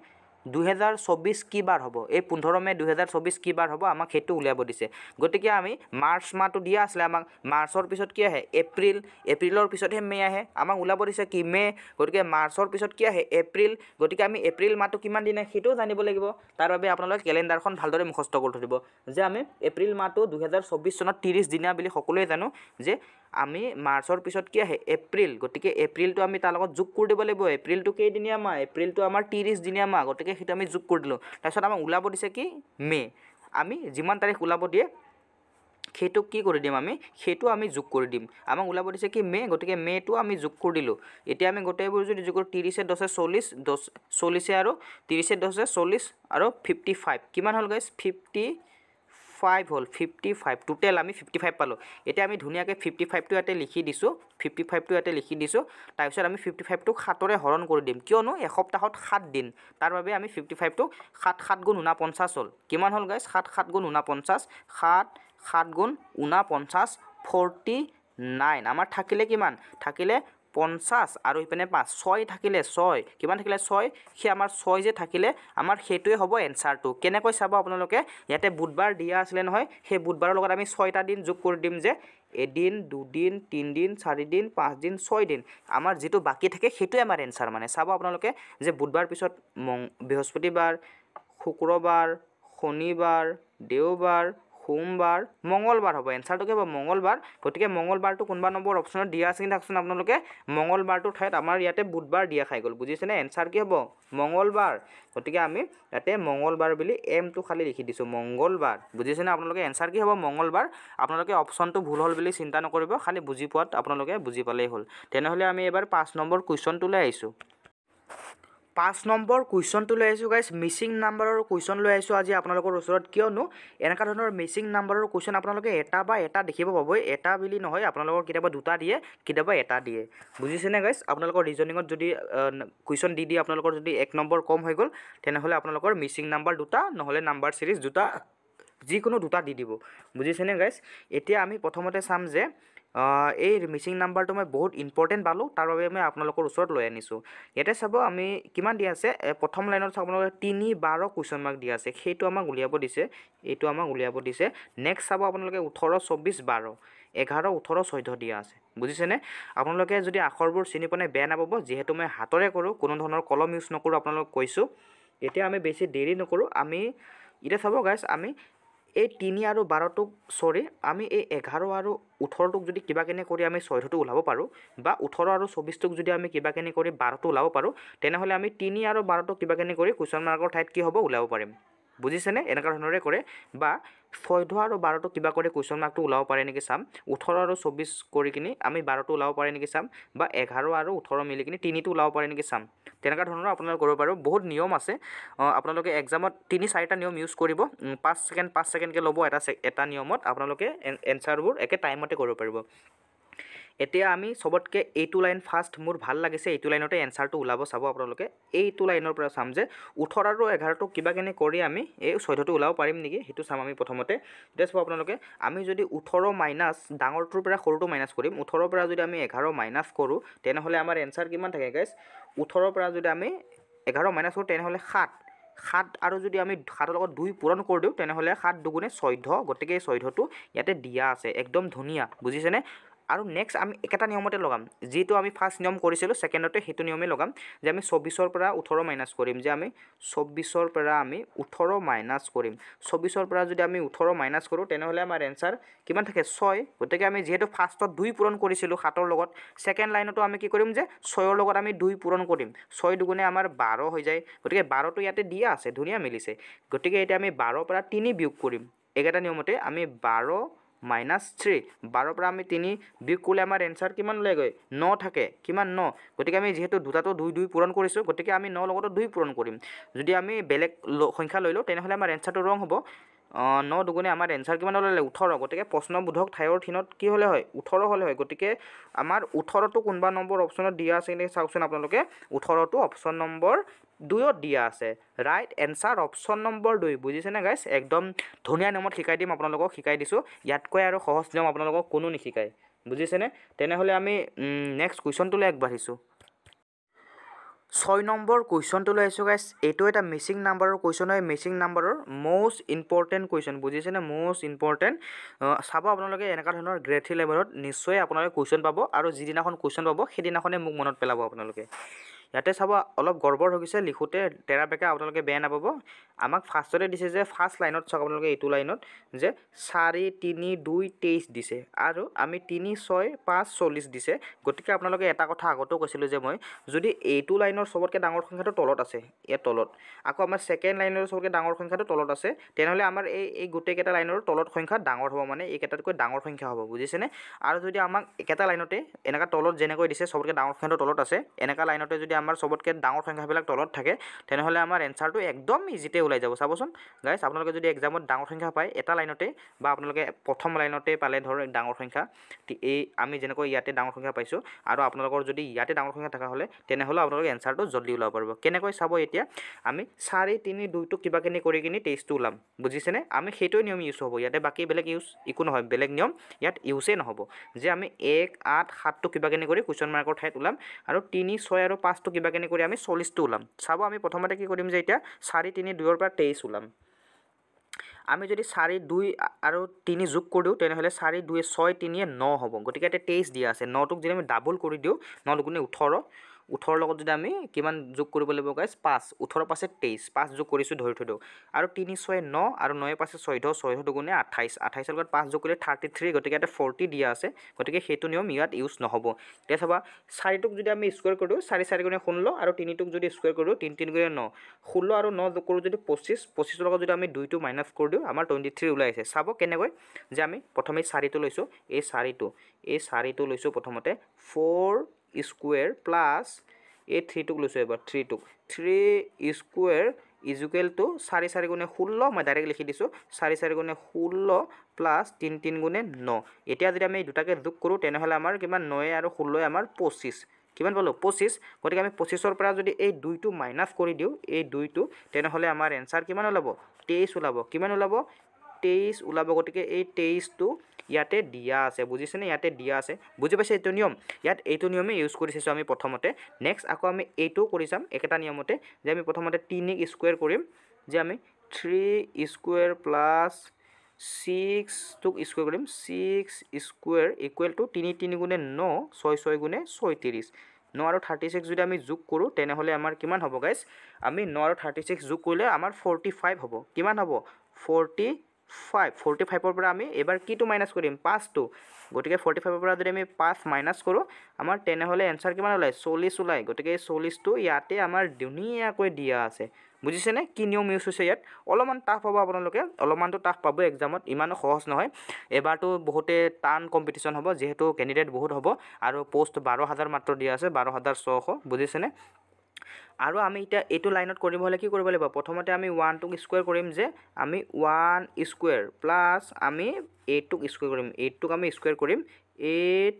দুহেজাৰ চৌবিছ কি বাৰ হ'ব এই পোন্ধৰ মে' দুহেজাৰ চৌবিছ কি বাৰ হ'ব আমাক সেইটো উলিয়াব দিছে গতিকে আমি মাৰ্চ মাহটো দিয়া আছিলে আমাক মাৰ্চৰ পিছত কি আহে এপ্ৰিল এপ্ৰিলৰ পিছতহে মে' আহে আমাক ওলাব দিছে কি মে' গতিকে মাৰ্চৰ পিছত কি আহে এপ্ৰিল গতিকে আমি এপ্ৰিল মাহটো কিমান দিন আহে সেইটোও জানিব লাগিব তাৰ বাবে আপোনালোকে কেলেণ্ডাৰখন ভালদৰে মুখস্থ কৰি থৈ দিব যে আমি এপ্ৰিল মাহটো দুহেজাৰ চৌবিছ চনত ত্ৰিছ দিনা বুলি সকলোৱে জানো যে আমি মাৰ্চৰ পিছত কি আহে এপ্ৰিল গতিকে এপ্ৰিলটো আমি তাৰ লগত যোগ কৰি দিব লাগিব এপ্ৰিলটো কেইদিনীয়া মাহ এপ্ৰিলটো আমাৰ ত্ৰিছ দিনীয়া মাহ গতিকে সেইটো আমি যোগ কৰি দিলোঁ তাৰপিছত আমাক ওলাব দিছে কি মে' আমি যিমান তাৰিখ ওলাব দিয়ে সেইটো কি কৰি দিম আমি সেইটো আমি যোগ কৰি দিম আমাক ওলাব দিছে কি মে' গতিকে মে'টো আমি যোগ কৰি দিলোঁ এতিয়া আমি গোটেইবোৰ যদি যোগ কৰোঁ ত্ৰিছে দহে চল্লিছ দহ চল্লিছে আৰু ত্ৰিছে দহে চল্লিছ আৰু ফিফটি ফাইভ কিমান হ'ল গৈছ ফিফটি ফাইভ হ'ল ফিফটি ফাইভ টোটেল আমি ফিফটি ফাইভ পালোঁ এতিয়া আমি ধুনীয়াকৈ ফিফটি ফাইভটো ইয়াতে লিখি দিছোঁ ফিফটি ফাইভটো ইয়াতে লিখি দিছোঁ তাৰপিছত আমি ফিফটি ফাইভটোক সাতৰে হৰণ কৰি দিম কিয়নো এসপ্তাহত সাত দিন তাৰ বাবে আমি ফিফটি ফাইভটোক সাত সাত গুণ ঊনপঞ্চাছ হ'ল কিমান হ'ল গাইছ সাত সাত গুণ ঊনপঞ্চাছ সাত সাত গুণ ঊনপঞ্চাছ ফৰ্টি নাইন আমাৰ থাকিলে কিমান থাকিলে পঞ্চাছ আৰু সিপিনে পাঁচ ছয় থাকিলে ছয় কিমান থাকিলে ছয় সেই আমাৰ ছয় যে থাকিলে আমাৰ সেইটোৱে হ'ব এনচাৰটো কেনেকৈ চাব আপোনালোকে ইয়াতে বুধবাৰ দিয়া আছিলে নহয় সেই বুধবাৰৰ লগত আমি ছয়টা দিন যোগ কৰি দিম যে এদিন দুদিন তিনিদিন চাৰিদিন পাঁচদিন ছয়দিন আমাৰ যিটো বাকী থাকে সেইটোৱে আমাৰ এনচাৰ মানে চাব আপোনালোকে যে বুধবাৰ পিছত মং বৃহস্পতিবাৰ শুক্ৰবাৰ শনিবাৰ দেওবাৰ সোমবাৰ মঙলবাৰ হ'ব এনচাৰটো কি হ'ব মঙলবাৰ গতিকে মঙলবাৰটো কোনোবা নম্বৰ অপশ্যনত দিয়া আছে কিন্তু থাকচোন আপোনালোকে মঙলবাৰটোৰ ঠাইত আমাৰ ইয়াতে বুধবাৰ দিয়া খাই গ'ল বুজিছেনে এনচাৰ কি হ'ব মঙলবাৰ গতিকে আমি ইয়াতে মঙলবাৰ বুলি এমটো খালী লিখি দিছোঁ মঙলবাৰ বুজিছেনে আপোনালোকে এনচাৰ কি হ'ব মঙলবাৰ আপোনালোকে অপশ্যনটো ভুল হ'ল বুলি চিন্তা নকৰিব খালী বুজি পোৱাত আপোনালোকে বুজি পালেই হ'ল তেনেহ'লে আমি এইবাৰ পাঁচ নম্বৰ কুৱেশ্যনটোলৈ আহিছোঁ পাঁচ নম্বৰ কুৱেশ্যনটো লৈ আহিছোঁ গাইছ মিচিং নাম্বাৰৰ কুৱেশ্যন লৈ আহিছোঁ আজি আপোনালোকৰ ওচৰত কিয়নো এনেকুৱা ধৰণৰ মিচিং নাম্বাৰৰ কুৱেশ্যন আপোনালোকে এটা বা এটা দেখিব পাবই এটা বুলি নহয় আপোনালোকৰ কেতিয়াবা দুটা দিয়ে কেতিয়াবা এটা দিয়ে বুজিছেনে গাইছ আপোনালোকৰ ৰিজনিঙত যদি কুৱেশ্যন দি দিয়ে আপোনালোকৰ যদি এক নম্বৰ কম হৈ গ'ল তেনেহ'লে আপোনালোকৰ মিচিং নাম্বাৰ দুটা নহ'লে নাম্বাৰ ছিৰিজ দুটা যিকোনো দুটা দি দিব বুজিছেনে গাইছ এতিয়া আমি প্ৰথমতে চাম যে এই মিচিং নাম্বাৰটো মই বহুত ইম্পৰ্টেণ্ট পালোঁ তাৰ বাবে মই আপোনালোকৰ ওচৰত লৈ আনিছোঁ ইয়াতে চাব আমি কিমান দিয়া আছে প্ৰথম লাইনত চাব আপোনালোকে তিনি বাৰ কুৱেশ্যন মাৰ্ক দিয়া আছে সেইটো আমাক উলিয়াব দিছে এইটো আমাক উলিয়াব দিছে নেক্সট চাব আপোনালোকে ওঠৰ চৌব্বিছ বাৰ এঘাৰ ওঠৰ চৈধ্য দিয়া আছে বুজিছেনে আপোনালোকে যদি আখৰবোৰ চিনি পানে বেয়া নাপাব যিহেতু মই হাতৰে কৰোঁ কোনো ধৰণৰ কলম ইউজ নকৰোঁ আপোনালোকক কৈছোঁ এতিয়া আমি বেছি দেৰি নকৰোঁ আমি এতিয়া চাব গাইছ আমি এই তিনি আৰু বাৰটোক চৰি আমি এই এঘাৰ আৰু ওঠৰটোক যদি কিবা কেনে কৰি আমি চৈধ্যটো ওলাব পাৰোঁ বা ওঠৰ আৰু চৌবিছটোক যদি আমি কিবা কেনে কৰি বাৰটো ওলাব পাৰোঁ তেনেহ'লে আমি তিনি আৰু বাৰটোক কিবা কেনে কৰি কুৱেশ্যন মাৰ্কৰ ঠাইত কি হ'ব ওলাব পাৰিম বুজিছেনে এনেকুৱা ধৰণৰে কৰে বা চৈধ্য আৰু বাৰটো কিবা কৰি কুৱেশ্যন মাৰ্কটো ওলাব পাৰে নেকি চাম ওঠৰ আৰু চৌব্বিছ কৰি কিনি আমি বাৰটো ওলাব পাৰে নেকি চাম বা এঘাৰ আৰু ওঠৰ মিলি কিনি তিনিটো ওলাব পাৰে নেকি চাম তেনেকুৱা ধৰণৰ আপোনালোকে কৰিব পাৰোঁ বহুত নিয়ম আছে আপোনালোকে এক্সামত তিনি চাৰিটা নিয়ম ইউজ কৰিব পাঁচ ছেকেণ্ড পাঁচ ছেকেণ্ডকৈ ল'ব এটা এটা নিয়মত আপোনালোকে এনচাৰবোৰ একে টাইমতে কৰিব পাৰিব এতিয়া আমি সবতকৈ এইটো লাইন ফাৰ্ষ্ট মোৰ ভাল লাগিছে এইটো লাইনতে এনচাৰটো ওলাব চাব আপোনালোকে এইটো লাইনৰ পৰা চাম যে ওঠৰ আৰু এঘাৰটো কিবা কেনে কৰি আমি এই চৈধ্যটো ওলাব পাৰিম নেকি সেইটো চাম আমি প্ৰথমতে এতিয়া চাব আপোনালোকে আমি যদি ওঠৰ মাইনাছ ডাঙৰটোৰ পৰা সৰুটো মাইনাছ কৰিম ওঠৰৰ পৰা যদি আমি এঘাৰ মাইনাছ কৰোঁ তেনেহ'লে আমাৰ এনচাৰ কিমান থাকে গাইজ ওঠৰৰ পৰা যদি আমি এঘাৰ মাইনাছ কৰোঁ তেনেহ'লে সাত সাত আৰু যদি আমি সাতৰ লগত দুই পূৰণ কৰি দিওঁ তেনেহ'লে সাত দুগুণে চৈধ্য গতিকে এই চৈধ্যটো ইয়াতে দিয়া আছে একদম ধুনীয়া বুজিছেনে আৰু নেক্সট আমি একেটা নিয়মতে লগাম যিটো আমি ফাৰ্ষ্ট নিয়ম কৰিছিলোঁ ছেকেণ্ডতে সেইটো নিয়মেই লগাম যে আমি চৌব্বিছৰ পৰা ওঠৰ মাইনাছ কৰিম যে আমি চৌব্বিছৰ পৰা আমি ওঠৰ মাইনাছ কৰিম চৌব্বিছৰ পৰা যদি আমি ওঠৰ মাইনাছ কৰোঁ তেনেহ'লে আমাৰ এনচাৰ কিমান থাকে ছয় গতিকে আমি যিহেতু ফাৰ্ষ্টত দুই পূৰণ কৰিছিলোঁ সাতৰ লগত ছেকেণ্ড লাইনতো আমি কি কৰিম যে ছয়ৰ লগত আমি দুই পূৰণ কৰিম ছয় দুগুণে আমাৰ বাৰ হৈ যায় গতিকে বাৰটো ইয়াতে দিয়া আছে ধুনীয়া মিলিছে গতিকে এতিয়া আমি বাৰৰ পৰা তিনি বিয়োগ কৰিম একেটা নিয়মতে আমি বাৰ মাইনাছ থ্ৰী বাৰৰ পৰা আমি তিনি বিয়োগ কৰিলে আমাৰ এনচাৰ কিমান ওলাইগৈ ন থাকে কিমান ন গতিকে আমি যিহেতু দুটাতো দুই দুই পূৰণ কৰিছোঁ গতিকে আমি ন লগতো দুই পূৰণ কৰিম যদি আমি বেলেগ সংখ্যা লৈ লওঁ তেনেহ'লে আমাৰ এনচাৰটো ৰং হ'ব ন দুগুণে আমাৰ এনচাৰ কিমান ওলালে ওঠৰ গতিকে প্ৰশ্নবোধক ঠাইৰ থিনত কি হ'লে হয় ওঠৰ হ'লে হয় গতিকে আমাৰ ওঠৰটো কোনোবা নম্বৰ অপশ্যনত দিয়া আছে চাওকচোন আপোনালোকে ওঠৰটো অপশ্যন নম্বৰ দুয়ত দিয়া আছে ৰাইট এনচাৰ অপশ্যন নম্বৰ দুই বুজিছেনে গাইজ একদম ধুনীয়া নিয়মত শিকাই দিম আপোনালোকক শিকাই দিছোঁ ইয়াতকৈ আৰু সহজ নিয়ম আপোনালোকক কোনো নিশিকায় বুজিছেনে তেনেহ'লে আমি নেক্সট কুৱেশ্যনটোলৈ আগবাঢ়িছোঁ ছয় নম্বৰ লৈ আহিছোঁ গাইজ এইটো এটা মিচিং নাম্বাৰৰ কুৱেশ্যন হয় মিচিং নাম্বাৰৰ মষ্ট ইম্পৰ্টেণ্ট কুৱেশ্যন বুজিছেনে মষ্ট ইম্পৰ্টেণ্ট চাব আপোনালোকে এনেকুৱা ধৰণৰ গ্ৰেড থ্ৰী লেভেলত নিশ্চয় আপোনালোকে কুৱেশ্যন পাব আৰু যিদিনাখন কুৱেশ্যন পাব সেইদিনাখনে মোক মনত পেলাব আপোনালোকে ইয়াতে চাব অলপ গৰ্বৰ হৈছে লিখোঁতে টেৰা বেকা আপোনালোকে বেয়া নাপাব আমাক ফাৰ্ষ্টতে দিছে যে ফাৰ্ষ্ট লাইনত চাওক আপোনালোকে এইটো লাইনত যে চাৰি তিনি দুই তেইছ দিছে আৰু আমি তিনি ছয় পাঁচ চল্লিছ দিছে গতিকে আপোনালোকে এটা কথা আগতেও কৈছিলোঁ যে মই যদি এইটো লাইনৰ চবতকৈ ডাঙৰ সংখ্যাটো তলত আছে ইয়াৰ তলত আকৌ আমাৰ ছেকেণ্ড লাইনৰ চবতকৈ ডাঙৰ সংখ্যাটো তলত আছে তেনেহ'লে আমাৰ এই এই গোটেইকেইটা লাইনৰ তলত সংখ্যা ডাঙৰ হ'ব মানে এইকেইটাতকৈ ডাঙৰ সংখ্যা হ'ব বুজিছেনে আৰু যদি আমাক একেটা লাইনতে এনেকুৱা তলত যেনেকৈ দিছে চবতকৈ ডাঙৰ সংখ্যাটো তলত আছে এনেকুৱা লাইনতে যদি আমাক আমাৰ সবতকে ডৰ সংখ্যাবিলাক তলত থাকে তেনহলে আমাৰ এনসাৰটো একদম ইজিতে ওলাই যাব চাবছন গাইজ আপোনালোকে যদি এক্সামত ডাঙৰ সংখ্যা পায় এটা লাইনতে বা আপোনালোকে প্ৰথম লাইনতে পালে ধৰ ডাঙৰ সংখ্যা এই আমি যে ইয়াতে ডাঙৰ সংখ্যা পাইছো আৰু আপোনালোকৰ যদি ইয়াতে ডাঙৰ সংখ্যা থাকা হলে তেনহলে আপোনালোকে এনসারটা জলদি ওলাব পড়ব কেনক চাব এতিয়া আমি চারি তিন দুইটো কিবা কিনে কৰি কিনে টেস্টটা ওলাম বুঝিছে আমি সেইটোই নিয়ম ইউজ হব ইয়াতে বাকি বেলেগ ইউজ একু নহয় বেলেগ নিয়ম ইয়াত ইউজেই নহব যে আমি এক আট সাতটো কিবা কিনে কৰি কুয়েশন মাৰ্কৰ ঠাইত ওলাম আৰ তিন ছয় আৰ পাঁচটো আছোঁ কিবা কিনি কৰি আমি চল্লিছটো ওলাম চাব আমি প্ৰথমতে কি কৰিম যে এতিয়া চাৰি তিনি দুইৰ পৰা তেইছ ওলাম আমি যদি চাৰি দুই আৰু তিনি যোগ কৰি দিওঁ তেনেহ'লে চাৰি দুই ছয় তিনিয়ে ন হ'ব গতিকে এতিয়া তেইছ দিয়া আছে নটোক যদি আমি ডাবল কৰি দিওঁ ন দুগুণে ওঠৰ ওঠৰ লগত যদি আমি কিমান যোগ কৰিব লাগিব গাইজ পাঁচ ওঠৰ পাছে তেইছ পাঁচ যোগ কৰিছোঁ ধৰি থৈ দিওঁ আৰু তিনি ছয় ন আৰু নয়ে পাছে চৈধ্য চৈধ্য দুগুণে আঠাইছ আঠাইছৰ লগত পাঁচ যোগ কৰিলে থাৰ্টি থ্ৰী গতিকে ইয়াতে ফৰ্টি দিয়া আছে গতিকে সেইটো নিয়ম ইয়াত ইউজ নহ'ব এতিয়া চাবা চাৰিটোক যদি আমি স্কুৱেৰ কৰোঁ চাৰি চাৰি গুণে ষোল্ল আৰু তিনিটোক যদি স্কুৱেৰ কৰোঁ তিনি তিনি গুণে ন ষোল্ল আৰু ন যোগ কৰোঁ যদি পঁচিছ পঁচিছৰ লগত যদি আমি দুইটো মাইনাছ কৰি দিওঁ আমাৰ টুৱেণ্টি থ্ৰী ওলাই আছে চাব কেনেকৈ যে আমি প্ৰথমে চাৰিটো লৈছোঁ এই চাৰিটো এই চাৰিটো লৈছোঁ প্ৰথমতে ফ'ৰ স্কুৱেৰ প্লাছ এই থ্ৰীটোক লৈছোঁ এবাৰ থ্ৰীটোক থ্ৰী স্কুৱেৰ ইজুকেল টু চাৰি চাৰি গুণে ষোল্ল মই ডাইৰেক্ট লিখি দিছোঁ চাৰি চাৰি গুণে ষোল্ল প্লাছ তিনি তিনি গুণে ন এতিয়া যদি আমি এই দুটাকে যোগ কৰোঁ তেনেহ'লে আমাৰ কিমান নয়ে আৰু ষোল্লই আমাৰ পঁচিছ কিমান পালোঁ পঁচিছ গতিকে আমি পঁচিছৰ পৰা যদি এই দুইটো মাইনাছ কৰি দিওঁ এই দুইটো তেনেহ'লে আমাৰ এনচাৰ কিমান ওলাব তেইছ ওলাব কিমান ওলাব তেইছ ওলাব গতিকে এই তেইছটো ইয়াতে দিয়া আছে বুজিছেনে ইয়াতে দিয়া আছে বুজি পাইছে এইটো নিয়ম ইয়াত এইটো নিয়মেই ইউজ কৰি চাইছোঁ আমি প্ৰথমতে নেক্সট আকৌ আমি এইটোও কৰি চাম একেটা নিয়মতে যে আমি প্ৰথমতে তিনিক স্কুৱেৰ কৰিম যে আমি থ্ৰী স্কুৱেৰ প্লাছ ছিক্সটোক স্কুৱেৰ কৰিম ছিক্স স্কুৱেৰ ইকুৱেল টু তিনি তিনি গুণে ন ছয় ছয় গুণে ছয়ত্ৰিছ ন আৰু থাৰ্টি ছিক্স যদি আমি যোগ কৰোঁ তেনেহ'লে আমাৰ কিমান হ'ব গাইছ আমি ন আৰু থাৰ্টি ছিক্স যোগ কৰিলে আমাৰ ফৰ্টি ফাইভ হ'ব কিমান হ'ব ফৰ্টি ফাইভ ফৰ্টি ফাইভৰ পৰা আমি এইবাৰ কিটো মাইনাছ কৰিম পাঁচটো গতিকে ফৰ্টি ফাইভৰ পৰা যদি আমি পাঁচ মাইনাছ কৰোঁ আমাৰ তেনেহ'লে এনচাৰ কিমান ওলায় চল্লিছ ওলায় গতিকে এই চল্লিছটো ইয়াতে আমাৰ ধুনীয়াকৈ দিয়া আছে বুজিছেনে কি নিয়ম ইউজ হৈছে ইয়াত অলপমান টাফ হ'ব আপোনালোকে অলপমানটো টাফ পাব এক্সামত ইমানো সহজ নহয় এবাৰটো বহুতে টান কম্পিটিশ্যন হ'ব যিহেতু কেণ্ডিডেট বহুত হ'ব আৰু পষ্ট বাৰ হাজাৰ মাত্ৰ দিয়া আছে বাৰ হাজাৰ ছশ বুজিছেনে আৰু আমি এতিয়া এইটো লাইনত কৰিব হ'লে কি কৰিব লাগিব প্ৰথমতে আমি ওৱানটোক স্কুৱেৰ কৰিম যে আমি ওৱান স্কুৱেৰ প্লাছ আমি এইটটোক স্কুৱেৰ কৰিম এইটটোক আমি স্কুৱেৰ কৰিম এইট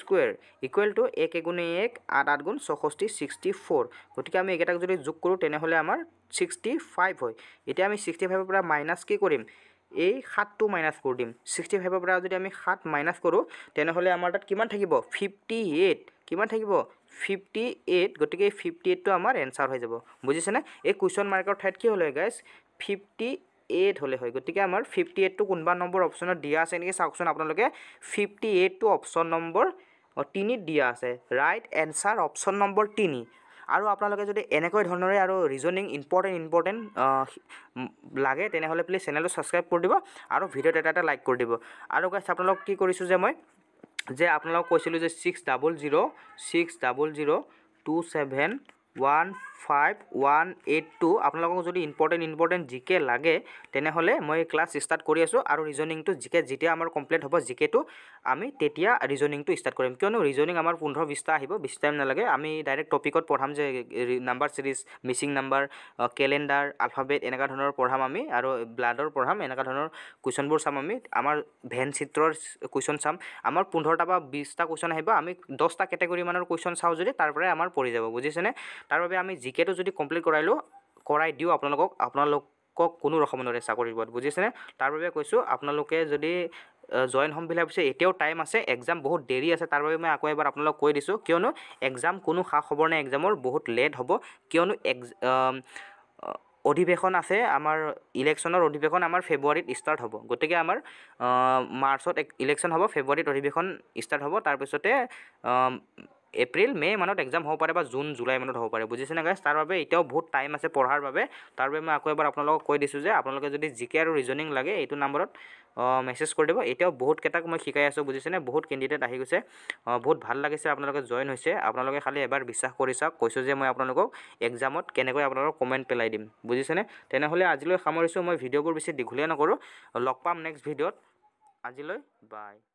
স্কুৱেৰ ইকুৱেল টু এক এগুণে এক আঠ আঠ গুণ ছষষ্ঠি ছিক্সটি ফ'ৰ গতিকে আমি এইকেইটাক যদি যোগ কৰোঁ তেনেহ'লে আমাৰ ছিক্সটি ফাইভ হয় এতিয়া আমি ছিক্সটি ফাইভৰ পৰা মাইনাছ কি কৰিম এই সাতটো মাইনাছ কৰি দিম ছিক্সটি ফাইভৰ পৰা যদি আমি সাত মাইনাছ কৰোঁ তেনেহ'লে আমাৰ তাত কিমান থাকিব ফিফটি এইট কিমান থাকিব ফিফটি এইট গতিকে ফিফটি এইটটো আমাৰ এনচাৰ হৈ যাব বুজিছেনে এই কুৱেশ্যন মাৰ্কৰ ঠাইত কি হ'লে গাইজ ফিফটি এইট হ'লে হয় গতিকে আমাৰ ফিফটি এইটটো কোনোবা নম্বৰ অপশ্যনত দিয়া আছে নেকি চাওকচোন আপোনালোকে ফিফটি এইটটো অপশ্যন নম্বৰ তিনিত দিয়া আছে ৰাইট এনচাৰ অপশ্যন নম্বৰ তিনি আৰু আপোনালোকে যদি এনেকৈ ধৰণৰে আৰু ৰিজনিং ইম্পৰ্টেণ্ট ইম্পৰ্টেণ্ট লাগে তেনেহ'লে প্লিজ চেনেলটো ছাবস্ক্ৰাইব কৰি দিব আৰু ভিডিঅ'ত এটা এটা লাইক কৰি দিব আৰু গাছ আপোনালোক কি কৰিছোঁ যে মই যে আপোনালোকক কৈছিলোঁ যে six double zero' six double zero' two seven one five one eight two আপোনালোকক যদি ইম্পৰ্টেণ্ট ইম্পৰ্টেণ্ট জি কে লাগে তেনেহ'লে মই ক্লাছ ষ্টাৰ্ট কৰি আছোঁ আৰু ৰিজনিংটো জি কে যেতিয়া আমাৰ কমপ্লিট হ'ব জি কেটো আমি তেতিয়া ৰিজনিংটো ষ্টাৰ্ট কৰিম কিয়নো ৰিজনিং আমাৰ পোন্ধৰ বিছটা আহিব বেছি টাইম নালাগে আমি ডাইৰেক্ট টপিকত পঢ়াম যে number series missing number calendar alphabet এনেকুৱা ধৰণৰ পঢ়াম আমি আৰু ব্লাডৰ পঢ়াম এনেকুৱা ধৰণৰ কুৱেশ্যনবোৰ চাম আমি আমাৰ ভেন চিত্ৰৰ কুৱেশ্যন চাম আমাৰ পোন্ধৰটা বা বিছটা কুৱেশ্যন আহিব আমি দহটা কেটেগৰীমানৰ কুৱেশ্যন চাওঁ যদি তাৰ আমাৰ পৰি যাব বুজিছেনে তাৰ বাবে আমি জি কেটো যদি কমপ্লিট কৰাইলোঁ কৰাই দিওঁ আপোনালোকক আপোনালোকক কোনো ৰখাব নোৱাৰে চাকৰিৰ ওপৰত বুজিছেনে তাৰ বাবে কৈছোঁ আপোনালোকে যদি জইন হ'ম বুলি ভাবিছে এতিয়াও টাইম আছে এক্সাম বহুত দেৰি আছে তাৰ বাবে মই আকৌ এবাৰ আপোনালোকক কৈ দিছোঁ কিয়নো এক্সাম কোনো খা খবৰ নাই এক্সামৰ বহুত লেট হ'ব কিয়নো অধিৱেশন আছে আমাৰ ইলেকশ্যনৰ অধিৱেশন আমাৰ ফেব্ৰুৱাৰীত ষ্টাৰ্ট হ'ব গতিকে আমাৰ মাৰ্চত ইলেকশ্যন হ'ব ফেব্ৰুৱাৰীত অধিৱেশন ষ্টাৰ্ট হ'ব তাৰপিছতে এপ্ৰিল মে' মানত এক্সাম হ'ব পাৰে বা জুন জুলাই মানত হ'ব পাৰে বুজিছেনে গাইছ তাৰ বাবে এতিয়াও বহুত টাইম আছে পঢ়াৰ বাবে তাৰ বাবে মই আকৌ এবাৰ আপোনালোকক কৈ দিছোঁ যে আপোনালোকে যদি জি কে আৰু ৰিজনিং লাগে এইটো নম্বৰত মেছেজ কৰি দিব এতিয়াও বহুত কেইটাক মই শিকাই আছোঁ বুজিছেনে বহুত কেণ্ডিডেট আহি গৈছে বহুত ভাল লাগিছে আপোনালোকে জইন হৈছে আপোনালোকে খালি এবাৰ বিশ্বাস কৰি চাওক কৈছোঁ যে মই আপোনালোকক এক্সামত কেনেকৈ আপোনালোকক কমেণ্ট পেলাই দিম বুজিছেনে তেনেহ'লে আজিলৈ সামৰিছোঁ মই ভিডিঅ'বোৰ বেছি দীঘলীয়া নকৰোঁ লগ পাম নেক্সট ভিডিঅ'ত আজিলৈ বাই